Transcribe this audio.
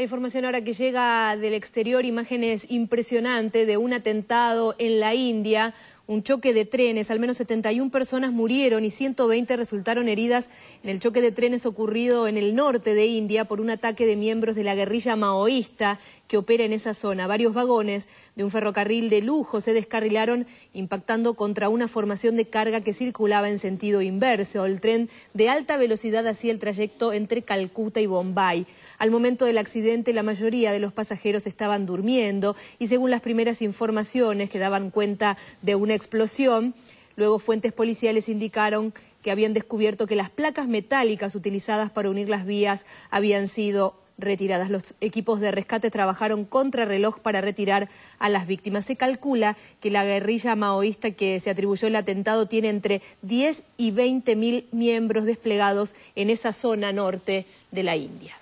La información ahora que llega del exterior, imágenes impresionantes de un atentado en la India, un choque de trenes. Al menos 71 personas murieron y 120 resultaron heridas en el choque de trenes ocurrido en el norte de India por un ataque de miembros de la guerrilla maoísta que opera en esa zona. Varios vagones de un ferrocarril de lujo se descarrilaron impactando contra una formación de carga que circulaba en sentido inverso. El tren de alta velocidad hacía el trayecto entre Calcuta y Bombay. Al momento del accidente la mayoría de los pasajeros estaban durmiendo y según las primeras informaciones que daban cuenta de una explosión. Luego fuentes policiales indicaron que habían descubierto que las placas metálicas utilizadas para unir las vías habían sido retiradas. Los equipos de rescate trabajaron contrarreloj para retirar a las víctimas. Se calcula que la guerrilla maoísta que se atribuyó el atentado tiene entre 10 y 20 mil miembros desplegados en esa zona norte de la India.